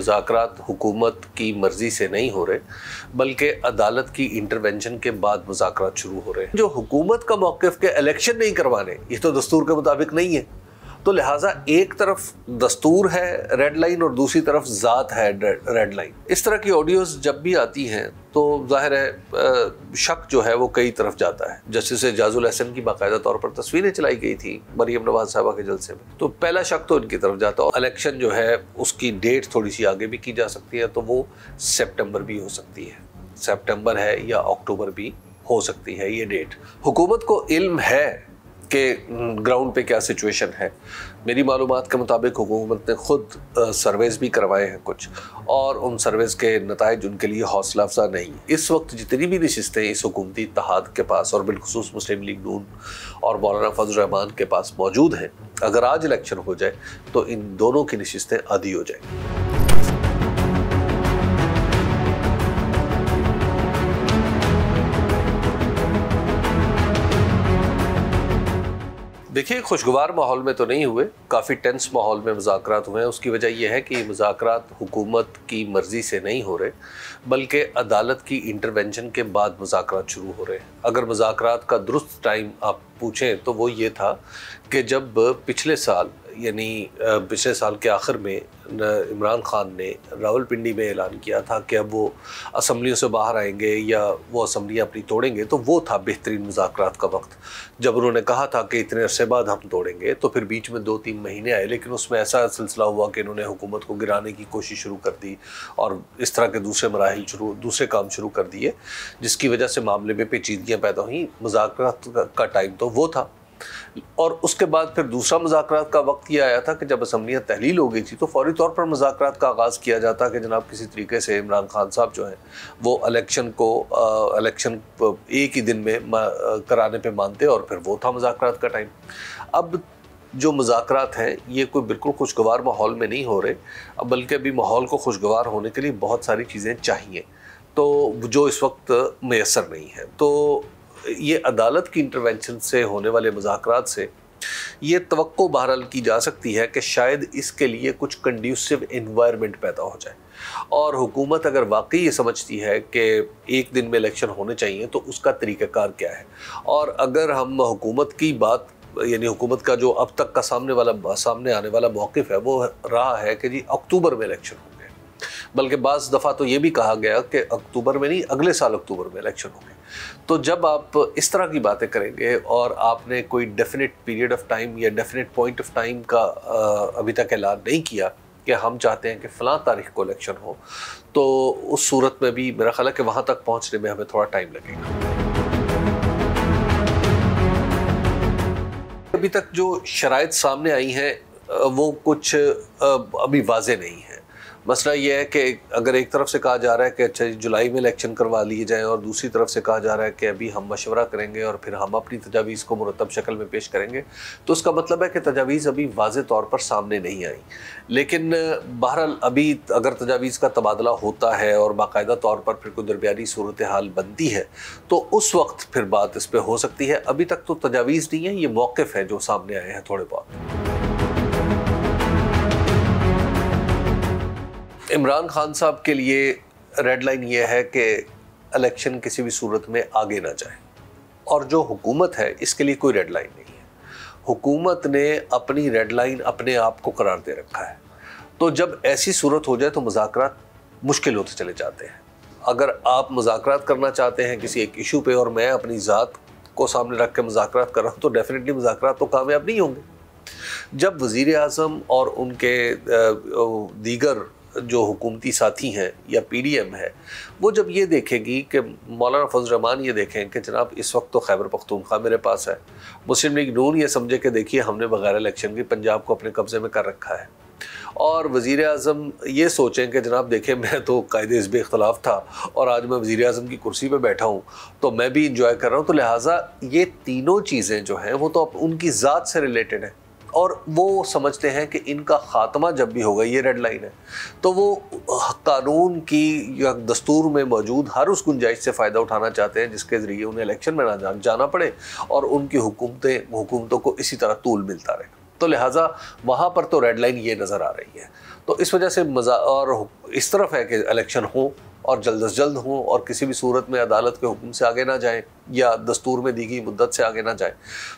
मुजात हुकूमत की मर्जी से नहीं हो रहे बल्कि अदालत की इंटरवेंशन के बाद मुजाक शुरू हो रहे हैं जो हुकूमत का मौकफ के इलेक्शन नहीं करवाने ये तो दस्तूर के मुताबिक नहीं है तो लिहाजा एक तरफ दस्तूर है रेड लाइन और दूसरी तरफ ज़ात है रेड लाइन इस तरह की ऑडियोज़ जब भी आती हैं तो जाहिर है शक जो है वो कई तरफ जाता है जस्टिस एजाजुल हसन की बाकायदा तौर पर तस्वीरें चलाई गई थी मरीम नवाज साहबा के जलसे में तो पहला शक तो इनकी तरफ जाता है इलेक्शन जो है उसकी डेट थोड़ी सी आगे भी की जा सकती है तो वो सेप्टेम्बर भी हो सकती है सेप्टेम्बर है या अक्टूबर भी हो सकती है ये डेट हुकूमत को इल्म है के ग्राउंड हम्म, पे क्या सिचुएशन है मेरी मालूम के मुताबिक हुकूमत ने ख़ुद सर्वेज़ भी करवाए हैं कुछ और उन सर्वेज़ के नतज उनके लिए हौसला अफजा नहीं इस वक्त जितनी भी नशस्तें इस हुकूमती इतहाद के पास और बिलखसूस मुस्लिम लीग नून और मौलाना फजलरहमान के पास मौजूद हैं अगर आज इलेक्शन हो जाए तो इन दोनों की नशस्तें आधी हो जाएंगी देखिए खुशगवार माहौल में तो नहीं हुए काफ़ी टेंस माहौल में मुजाकर हुए हैं उसकी वजह यह है कि मुजाकर हुकूमत की मर्ज़ी से नहीं हो रहे बल्कि अदालत की इंटरवेंशन के बाद मुजाकर शुरू हो रहे हैं अगर मुजाकर का दुरुस्त टाइम आप पूछें तो वो ये था कि जब पिछले साल यानी पिछले साल के आखिर में इमरान खान ने रावलपिंडी में ऐलान किया था कि अब वो असम्बलियों से बाहर आएंगे या वो असम्बलियाँ अपनी तोड़ेंगे तो वो था बेहतरीन मुजाकर का वक्त जब उन्होंने कहा था कि इतने अरसे बाद हम तोड़ेंगे तो फिर बीच में दो तीन महीने आए लेकिन उसमें ऐसा सिलसिला हुआ कि इन्होंने हुकूमत को गिराने की कोशिश शुरू कर दी और इस तरह के दूसरे मराहल शुरू दूसरे काम शुरू कर दिए जिसकी वजह से मामले में पेचीदगियाँ पैदा हुई मुजाकर का टाइम तो वो था और उसके बाद फिर दूसरा मुजाकर का वक्त ये आया था कि जब असम्बलियाँ तहलील हो गई थी तो फौरी तौर पर मुजाकर का आगाज़ किया जाता कि जनाब किसी तरीके से इमरान खान साहब जो हैं वो अलेक्शन को अलेक्शन एक ही दिन में कराने पर मानते और फिर वो था मुजाकर का टाइम अब जो मुजात हैं ये कोई बिल्कुल खुशगवार माहौल में नहीं हो रहे अब बल्कि अभी माहौल को खुशगवार होने के लिए बहुत सारी चीज़ें चाहिए तो जो इस वक्त मैसर नहीं है तो ये अदालत की इंटरवेंशन से होने वाले मुजाकर से ये तो बहरहाल की जा सकती है कि शायद इसके लिए कुछ कंड्यूसिव इन्वायरमेंट पैदा हो जाए और हुकूमत अगर वाकई ये समझती है कि एक दिन में इलेक्शन होने चाहिए तो उसका तरीक़ाकार क्या है और अगर हम हुकूमत की बात यानी हुकूमत का जो अब तक का सामने वाला सामने आने वाला मौक़ है वो रहा है कि जी अक्टूबर में इलेक्शन होंगे बल्कि बज़ दफ़ा तो ये भी कहा गया कि अक्टूबर में नहीं अगले साल अक्टूबर में इलेक्शन होंगे तो जब आप इस तरह की बातें करेंगे और आपने कोई डेफिनेट पीरियड ऑफ टाइम या डेफिनेट पॉइंट ऑफ टाइम का अभी तक ऐलान नहीं किया कि हम चाहते हैं कि फ़लाँ तारीख को इलेक्शन हो तो उस सूरत में भी मेरा ख्याल है कि वहाँ तक पहुँचने में हमें थोड़ा टाइम लगेगा अभी तक जो शराइ सामने आई हैं वो कुछ अभी वाज नहीं है मसला यह है कि अगर एक तरफ से कहा जा रहा है कि अच्छा जुलाई में इलेक्शन करवा लिए जाएँ और दूसरी तरफ से कहा जा रहा है कि अभी हम मशवरा करेंगे और फिर हम अपनी तजावीज़ को मुरतब शक्ल में पेश करेंगे तो उसका मतलब है कि तजावीज़ अभी वाज तौर पर सामने नहीं आई लेकिन बहरहाल अभी अगर तजावीज़ का तबादला होता है और बाकायदा तौर पर फिर कोई दरमियानी सूरत हाल बनती है तो उस वक्त फिर बात इस पर हो सकती है अभी तक तो तजावीज़ नहीं है ये मौक़ है जो सामने आए हैं थोड़े बहुत इमरान खान साहब के लिए रेड लाइन ये है कि इलेक्शन किसी भी सूरत में आगे ना जाए और जो हुकूमत है इसके लिए कोई रेड लाइन नहीं है हुकूमत ने अपनी रेड लाइन अपने आप को करार दे रखा है तो जब ऐसी सूरत हो जाए तो मुजाकर मुश्किल होते चले जाते हैं अगर आप मुजाकर करना चाहते हैं किसी एक इशू पे और मैं अपनी ज़ात को सामने रख के मुजाकर कर रहा हूँ तो डेफिनेटली मुजाकर तो कामयाब नहीं होंगे जब वज़ी अजम और उनके दीगर जो हुकूमती साथी हैं या पीडीएम है वो जब ये देखेगी कि मौलाना फजलरहमान ये देखें कि जनाब इस वक्त तो खैबर पख्तूनख्वा मेरे पास है मुस्लिम लीग नून ये समझे कि देखिए हमने बगैर इलेक्शन की पंजाब को अपने कब्ज़े में कर रखा है और वज़ी अजम ये सोचें कि जनाब देखें मैं तो कायदे इसब इख्तलाफ था और आज मैं वज़ी अजम की कुर्सी पर बैठा हूँ तो मैं भी इंजॉय कर रहा हूँ तो लिहाजा ये तीनों चीज़ें जो हैं वो तो उनकी ज़ात से रिलेटेड हैं और वो समझते हैं कि इनका ख़ात्मा जब भी होगा ये रेड लाइन है तो वो कानून की या दस्तूर में मौजूद हर उस गुंजाइश से फ़ायदा उठाना चाहते हैं जिसके ज़रिए उन्हें इलेक्शन में ना जान जाना पड़े और उनकी हुकूमतें हुकूमतों को इसी तरह तूल मिलता रहे तो लिहाजा वहाँ पर तो रेड लाइन ये नज़र आ रही है तो इस वजह से मजा और इस तरफ है कि इलेक्शन हो और जल्द अज जल्द हों और किसी भी सूरत में अदालत के हुक्म से आगे ना जाएं या दस्तूर में दी गई मुद्दत से आगे ना जाएं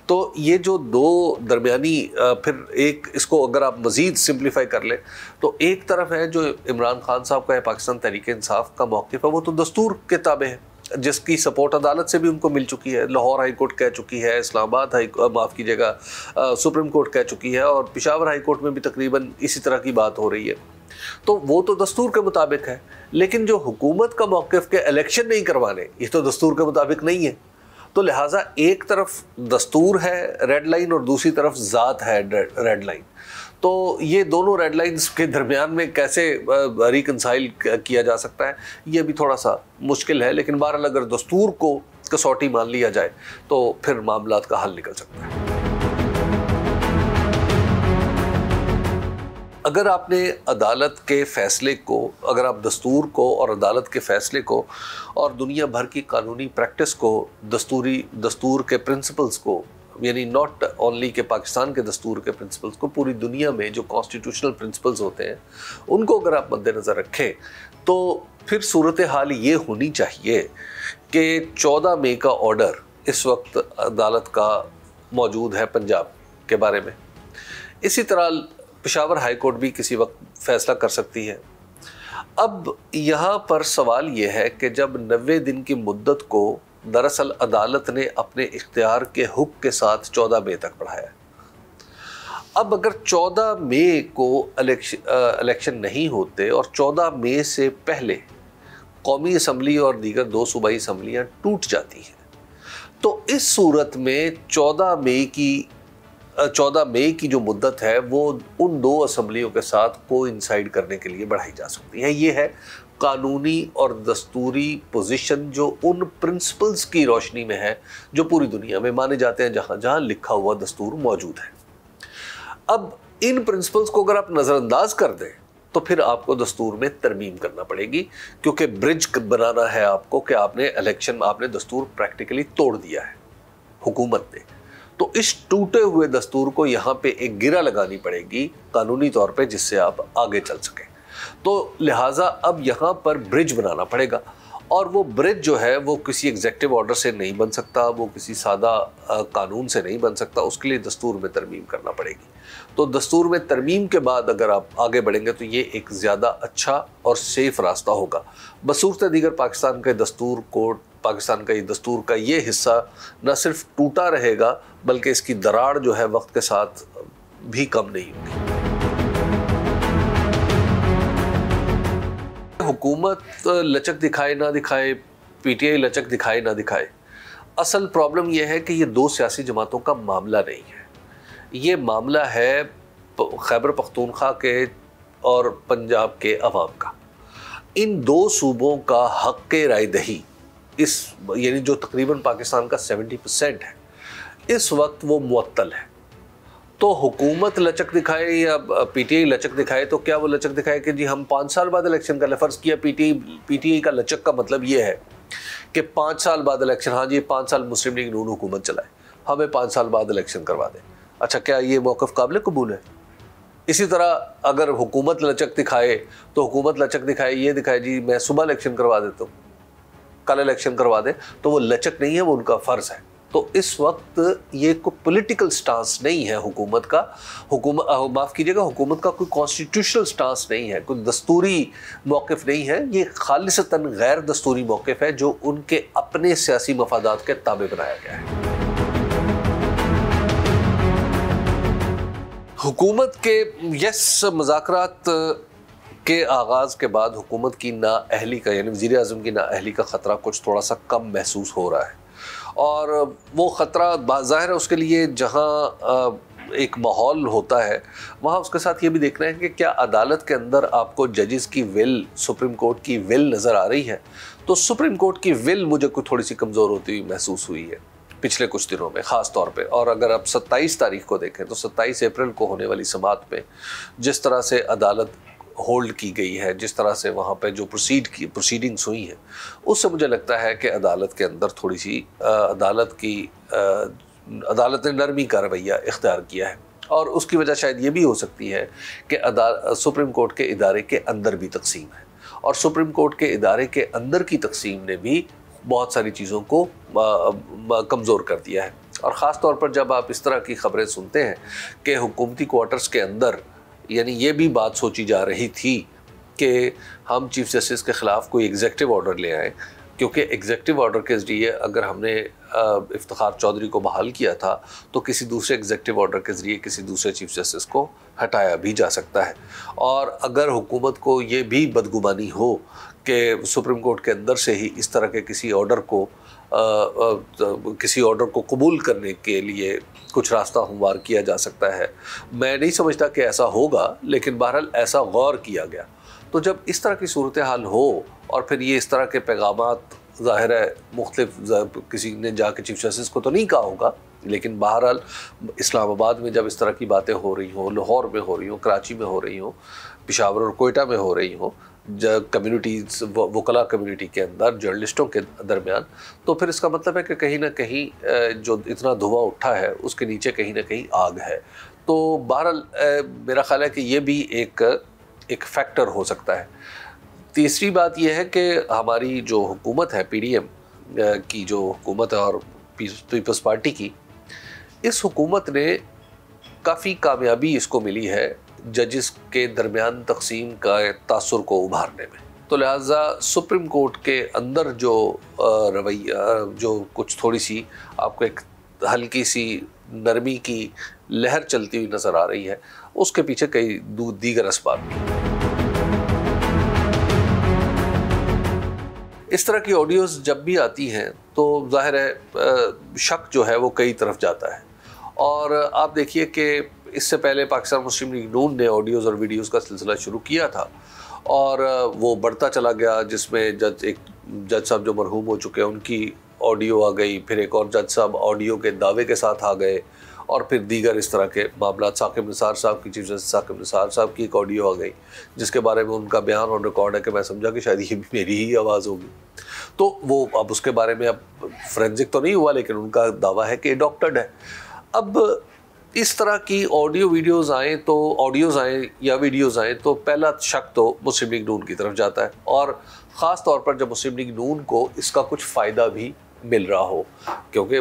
तो ये जो दो दरमिया फिर एक इसको अगर आप मज़ीद सिंप्लीफाई कर लें तो एक तरफ है जो इमरान खान साहब का है पाकिस्तान तहरीक इंसाफ का मौक़ है वो तो दस्तूर के ताबे है जिसकी सपोर्ट अदालत से भी उनको मिल चुकी है लाहौर हाई कोर्ट कह चुकी है इस्लामाबाद हाई माफ़ कीजिएगा सुप्रीम कोर्ट कह चुकी है और पिशावर हाई कोर्ट में भी तकरीबन इसी तरह की बात हो रही है तो वो तो दस्तूर के मुताबिक है लेकिन जो हुकूमत का मौक़ के इलेक्शन नहीं करवाने ये तो दस्तूर के मुताबिक नहीं है तो लिहाजा एक तरफ दस्तूर है रेड लाइन और दूसरी तरफ ज़ात है रेड लाइन तो ये दोनों रेड लाइन्स के दरमियान में कैसे रिकनसाइल किया जा सकता है ये भी थोड़ा सा मुश्किल है लेकिन बहरहाल अगर दस्तूर को कसौटी मान लिया जाए तो फिर मामला का हल निकल सकता है अगर आपने अदालत के फैसले को अगर आप दस्तूर को और अदालत के फैसले को और दुनिया भर की कानूनी प्रैक्टिस को दस्तूरी दस्तूर के प्रिंसिपल्स को यानी नॉट ओनली के पाकिस्तान के दस्तूर के प्रिंसिपल्स को पूरी दुनिया में जो कॉन्स्टिट्यूशनल प्रिंसिपल्स होते हैं उनको अगर आप मद्देनज़र रखें तो फिर सूरत हाल ये होनी चाहिए कि चौदह मई का ऑर्डर इस वक्त अदालत का मौजूद है पंजाब के बारे में इसी तरह पिशावर हाई कोर्ट भी किसी वक्त फैसला कर सकती है अब यहाँ पर सवाल ये है कि जब नबे दिन की मुद्दत को दरअसल अदालत ने अपने इख्तियार के हुक के साथ चौदह मई तक पढ़ाया अब अगर चौदह मई को इलेक्शन नहीं होते और चौदह मई से पहले कौमी असम्बली और दीगर दो सूबाई असम्बलियाँ टूट जाती हैं तो इस सूरत में चौदह मई की चौदह मई की जो मुद्दत है वो उन दो असम्बलियों के साथ को इंसाइड करने के लिए बढ़ाई जा सकती है ये है कानूनी और दस्तूरी पोजीशन जो उन प्रिंसिपल्स की रोशनी में है जो पूरी दुनिया में माने जाते हैं जहाँ जहाँ लिखा हुआ दस्तूर मौजूद है अब इन प्रिंसिपल्स को अगर आप नज़रअंदाज कर दें तो फिर आपको दस्तूर में तरमीम करना पड़ेगी क्योंकि ब्रिज बनाना है आपको कि आपने इलेक्शन में आपने दस्तूर प्रैक्टिकली तोड़ दिया है हुकूमत ने तो इस टूटे हुए दस्तूर को यहाँ पे एक गिरा लगानी पड़ेगी कानूनी तौर पे जिससे आप आगे चल सकें तो लिहाजा अब यहाँ पर ब्रिज बनाना पड़ेगा और वो ब्रिज जो है वो किसी एग्जेक्टिव ऑर्डर से नहीं बन सकता वो किसी सादा कानून से नहीं बन सकता उसके लिए दस्तूर में तरमीम करना पड़ेगी तो दस्तूर में तरमीम के बाद अगर आप आगे बढ़ेंगे तो ये एक ज़्यादा अच्छा और सेफ रास्ता होगा बसूरत दीगर पाकिस्तान के दस्तूर को पाकिस्तान का ये दस्तूर का ये हिस्सा न सिर्फ टूटा रहेगा बल्कि इसकी दरार जो है वक्त के साथ भी कम नहीं होगी हुकूमत लचक दिखाए ना दिखाए पीटीआई लचक दिखाए ना दिखाए असल प्रॉब्लम यह है कि ये दो सियासी जमातों का मामला नहीं है ये मामला है खैबर पख्तूनख्वा के और पंजाब के अवाम का इन दो सूबों का हक के राय दही इस यानी जो तकरीबन पाकिस्तान का 70 परसेंट है इस वक्त वो मअतल है तो हुकूमत लचक दिखाए या पीटीआई लचक दिखाए तो क्या वो लचक दिखाए कि जी हम पाँच साल बाद इलेक्शन कर लें फ़र्ज़ किया पीटीआई पीटीआई का लचक का मतलब ये है कि पाँच साल बाद इलेक्शन हाँ जी पाँच साल मुस्लिम लीग नून हुकूमत चलाए हमें पाँच साल बाद इलेक्शन करवा दें अच्छा क्या ये मौक़ काबिल कबूल है इसी तरह अगर हुकूमत लचक दिखाए तो हुकूमत लचक दिखाए ये दिखाए जी मैं सुबह इलेक्शन करवा देता हूँ कल इलेक्शन करवा दें तो वो लचक नहीं है वो उनका फ़र्ज़ है तो इस वक्त ये कोई पॉलिटिकल स्टांस नहीं है हुकूमत का हुकूमत माफ़ कीजिएगा हुकूमत का कोई कॉन्स्टिट्यूशनल स्टांस नहीं है कोई दस्तूरी मौक़ नहीं है ये खालसता गैर दस्तूरी मौक़ है जो उनके अपने सियासी मफादात के ताबे बनाया गया है हुकूमत के यस मजाकरात के आगाज़ के बाद हुकूमत की नाअहली का यानी वज़ी अजम की नाअहली का ख़तरा कुछ थोड़ा सा कम महसूस हो रहा है और वो ख़तरा बाज़ाहिर है उसके लिए जहाँ एक माहौल होता है वहाँ उसके साथ ये भी देख रहे हैं कि क्या अदालत के अंदर आपको जजेस की विल सुप्रीम कोर्ट की विल नज़र आ रही है तो सुप्रीम कोर्ट की विल मुझे कुछ थोड़ी सी कमज़ोर होती हुई महसूस हुई है पिछले कुछ दिनों में ख़ास तौर पे और अगर आप 27 तारीख को देखें तो 27 अप्रैल को होने वाली समात में जिस तरह से अदालत होल्ड की गई है जिस तरह से वहाँ पे जो प्रोसीड की प्रोसीडिंग्स हुई हैं उससे मुझे लगता है कि अदालत के अंदर थोड़ी सी आ, अदालत की आ, अदालत ने नरमी का रवैया इख्तियार किया है और उसकी वजह शायद ये भी हो सकती है कि सुप्रीम कोर्ट के इदारे के अंदर भी तकसीम है और सुप्रीम कोर्ट के इदारे के अंदर की तकसीम ने भी बहुत सारी चीज़ों को कमज़ोर कर दिया है और ख़ास तौर पर जब आप इस तरह की खबरें सुनते हैं कि हुकूमती क्वार्टर्स के अंदर यानी ये भी बात सोची जा रही थी कि हम चीफ जस्टिस के ख़िलाफ़ कोई एग्जेक्टिव ऑर्डर ले आएँ क्योंकि एग्जेक्टिव ऑर्डर के ज़रिए अगर हमने इफ्तार चौधरी को बहाल किया था तो किसी दूसरे एग्जेक्टिव ऑर्डर के ज़रिए किसी दूसरे चीफ जस्टिस को हटाया भी जा सकता है और अगर हुकूमत को ये भी बदगुमानी हो कि सुप्रीम कोर्ट के अंदर से ही इस तरह के किसी ऑर्डर को तो किसी ऑर्डर को कबूल करने के लिए कुछ रास्ता हमवार किया जा सकता है मैं नहीं समझता कि ऐसा होगा लेकिन बहरहाल ऐसा गौर किया गया तो जब इस तरह की सूरत हाल हो और फिर ये इस तरह के पैगाम ज़ाहिर है मुख्तफ किसी ने जाके चीफ जस्टिस को तो नहीं कहा होगा लेकिन बहरहाल इस्लामाबाद में जब इस तरह की बातें हो रही हों लाहौर में हो रही हों कराची में हो रही हों पिशावर और कोयटा में हो रही हों कम्युनिटीज वकला कम्युनिटी के अंदर जर्नलिस्टों के दरमियान तो फिर इसका मतलब है कि कहीं ना कहीं जो इतना धुआं उठा है उसके नीचे कहीं ना कहीं आग है तो बहरहाल मेरा ख्याल है कि ये भी एक एक फैक्टर हो सकता है तीसरी बात यह है कि हमारी जो हुकूमत है पीडीएम की जो हुकूमत है और पीपल्स पार्टी की इस हुकूमत ने काफ़ी कामयाबी इसको मिली है जजिस के दरमियान तकसीम का तासर को उभारने में तो लिहाजा सुप्रीम कोर्ट के अंदर जो रवैया जो कुछ थोड़ी सी आपको एक हल्की सी नरमी की लहर चलती हुई नज़र आ रही है उसके पीछे कई दीगर इसबाब इस तरह की ऑडियोज़ जब भी आती हैं तो जाहिर है शक जो है वो कई तरफ जाता है और आप देखिए कि इससे पहले पाकिस्तान मुस्लिम लीग नून ने ऑडियोज़ और वीडियोज़ का सिलसिला शुरू किया था और वो बढ़ता चला गया जिसमें जज एक जज साहब जो मरहूम हो चुके हैं उनकी ऑडियो आ गई फिर एक और जज साहब ऑडियो के दावे के साथ आ गए और फिर दीगर इस तरह के मामला साकिब निसार साहब की चीफ जस्टिस साकिब निसार साहब की एक ऑडियो आ गई जिसके बारे में उनका बयान और रिकॉर्ड है कि मैं समझा कि शायद ये भी मेरी ही आवाज़ होगी तो वो अब उसके बारे में अब फ्रेंजिक तो नहीं हुआ लेकिन उनका दावा है कि डॉक्टर्ड है अब इस तरह की ऑडियो वीडियोस आए तो ऑडियोज आए या वीडियोस आए तो पहला शक तो मुस्लिम लीग नून की तरफ जाता है और ख़ास तौर पर जब मुस्लिम लीग नून को इसका कुछ फ़ायदा भी मिल रहा हो क्योंकि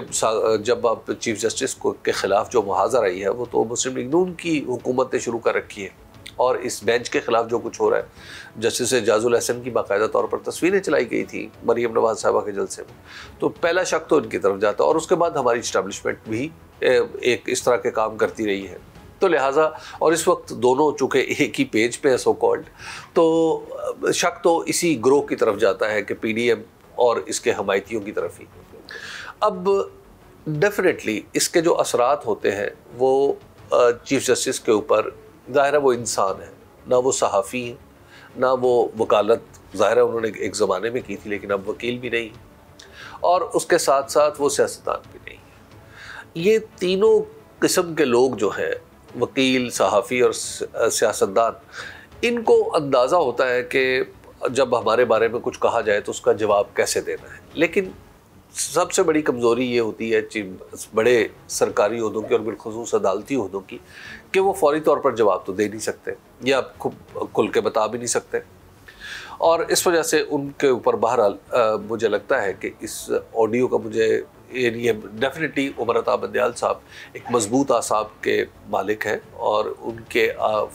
जब आप चीफ जस्टिस को के ख़िलाफ़ जो मुहाजर आई है वो तो मुस्लिम लीग नून की हुकूमत ने शुरू कर रखी है और इस बेंच के खिलाफ जो कुछ हो रहा है जस्टिस एजाजुल हसन की बाकायदा तौर पर तस्वीरें चलाई गई थी मरीम नवाज साहबा के जलसे में तो पहला शक तो इनकी तरफ जाता और उसके बाद हमारी इस्टबलिशमेंट भी एक इस तरह के काम करती रही है तो लिहाजा और इस वक्त दोनों चूँकि एक ही पेज पे है सो कॉल्ड तो शक तो इसी ग्रोह की तरफ जाता है कि पीडीएम और इसके हमायतियों की तरफ ही अब डेफिनेटली इसके जो असरात होते हैं वो चीफ जस्टिस के ऊपर ज़ाहिर है वो इंसान है ना वो सहाफ़ी है ना वो वकालत ज़ाहिर है उन्होंने एक ज़माने में की थी लेकिन अब वकील भी नहीं और उसके साथ साथ वो सियासतदान भी नहीं है ये तीनों किस्म के लोग जो हैं वकील सहाफ़ी और सियासतदान इनको अंदाज़ा होता है कि जब हमारे बारे में कुछ कहा जाए तो उसका जवाब कैसे देना है लेकिन सबसे बड़ी कमज़ोरी ये होती है बड़े सरकारी अहदों की और बिलखसूस अदालती अहदों की कि वो फौरी तौर पर जवाब तो दे नहीं सकते या आपको खुल के बता भी नहीं सकते और इस वजह से उनके ऊपर बहरहाल मुझे लगता है कि इस ऑडियो का मुझे ये डेफिनेटली उमर अता साहब एक मजबूत आसाब के मालिक हैं और उनके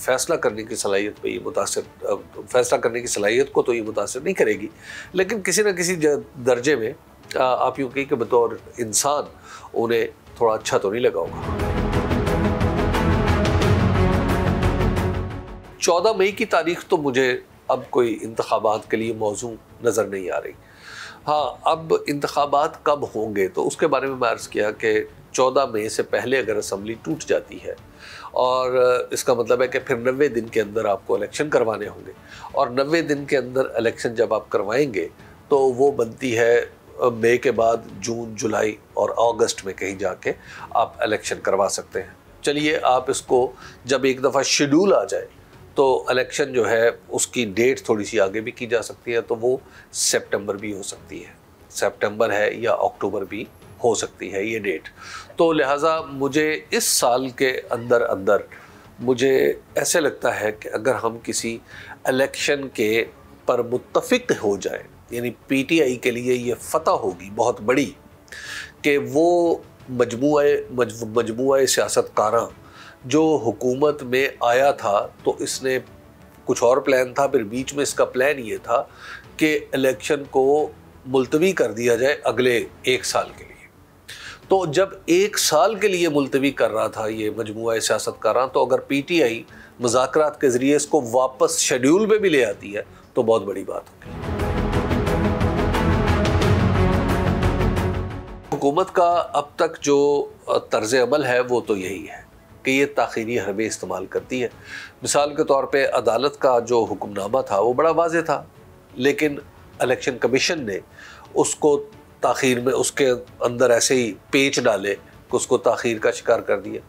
फैसला करने की सलाहियत पे ये मुतासर फैसला करने की सलाहियत को तो ये मुतासर नहीं करेगी लेकिन किसी न किसी दर्जे में आप यूँ कहें कि बतौर इंसान उन्हें थोड़ा अच्छा तो नहीं लगा होगा चौदह मई की तारीख तो मुझे अब कोई इंतबात के लिए मौजू नज़र नहीं आ रही हाँ अब इंतबात कब होंगे तो उसके बारे में मैं अर्ज़ किया कि चौदह मई से पहले अगर असम्बली टूट जाती है और इसका मतलब है कि फिर नबे दिन के अंदर आपको इलेक्शन करवाने होंगे और नबे दिन के अंदर इलेक्शन जब आप करवाएंगे तो वो बनती है मई के बाद जून जुलाई और अगस्त में कहीं जाके आप इलेक्शन करवा सकते हैं चलिए आप इसको जब एक दफ़ा शेड्यूल आ जाए तो इलेक्शन जो है उसकी डेट थोड़ी सी आगे भी की जा सकती है तो वो सितंबर भी हो सकती है सितंबर है या अक्टूबर भी हो सकती है ये डेट तो लिहाजा मुझे इस साल के अंदर अंदर मुझे ऐसे लगता है कि अगर हम किसी इलेक्शन के पर मुतफिक हो जाएं यानी पीटीआई के लिए ये फतह होगी बहुत बड़ी कि वो मजमू मजमू सियासतकारां जो हुकूमत में आया था तो इसने कुछ और प्लान था फिर बीच में इसका प्लान ये था कि इलेक्शन को मुलतवी कर दिया जाए अगले एक साल के लिए तो जब एक साल के लिए मुलतवी कर रहा था ये मजमू सियासतकारां तो अगर पी टी आई मजाक के ज़रिए इसको वापस शेड्यूल में भी ले आती है तो बहुत बड़ी बात होगी हुकूमत का अब तक जो तर्ज अमल है वो तो यही है कि ये ताखीरी हरबे इस्तेमाल करती है मिसाल के तौर पर अदालत का जो हुक्मनामा था वो बड़ा वाज था लेकिन अलेक्शन कमीशन ने उसको तखीर में उसके अंदर ऐसे ही पेच डाले कि उसको ताखीर का शिकार कर दिया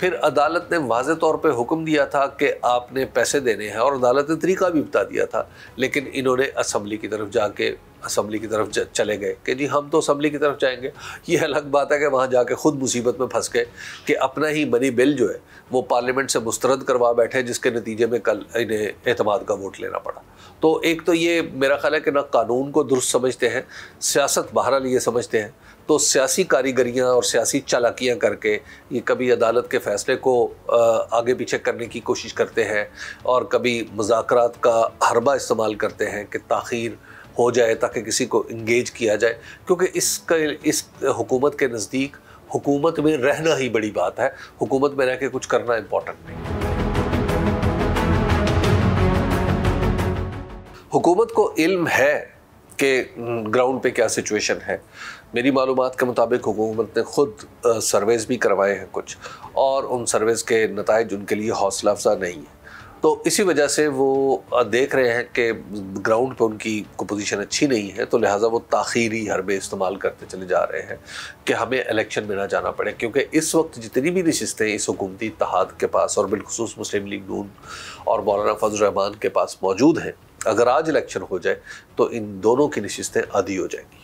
फिर अदालत ने वाज तौर पर हुक्म दिया था कि आपने पैसे देने हैं और अदालत ने तरीका भी बता दिया था लेकिन इन्होंने असम्बली की तरफ जाके असम्बली की तरफ चले गए कि जी हम तो असम्बली की तरफ जाएंगे ये अलग बात है कि वहाँ जाके ख़ुद मुसीबत में फंस गए कि अपना ही मनी बिल जो है वो पार्लियामेंट से मुस्तरद करवा बैठे जिसके नतीजे में कल इन्हें अहतमाद का वोट लेना पड़ा तो एक तो ये मेरा ख्याल है कि ना कानून को दुरुस्त समझते हैं सियासत बहरहाल ये समझते हैं तो सियासी कारीगरियाँ और सियासी चालाकियाँ करके ये कभी अदालत के फ़ैसले को आगे पीछे करने की कोशिश करते हैं और कभी मुजाकर का हरबा इस्तेमाल करते हैं कि तखीर हो जाए ताकि किसी को इंगेज किया जाए क्योंकि इसका इस हुकूमत के नज़दीक हुकूमत में रहना ही बड़ी बात है हुकूमत में रह के कुछ करना इम्पोर्टेंट नहीं हुकूमत को इल्म है कि ग्राउंड पे क्या सिचुएशन है मेरी मालूम के मुताबिक हुकूमत ने ख़ुद सर्वेज़ भी करवाए हैं कुछ और उन सर्वेज़ के नतज उनके लिए हौसला अफजा नहीं है तो इसी वजह से वो देख रहे हैं कि ग्राउंड पे उनकी पोजीशन अच्छी नहीं है तो लिहाजा वो तख़ीरी हरबे इस्तेमाल करते चले जा रहे हैं कि हमें इलेक्शन में ना जाना पड़े क्योंकि इस वक्त जितनी भी नशस्तें इस हुकूमती इतहाद के पास और बिलखसूस मुस्लिम लीग नून और मौलाना फजल के पास मौजूद हैं अगर आज इलेक्शन हो जाए तो इन दोनों की नशस्तें आधी हो जाएंगी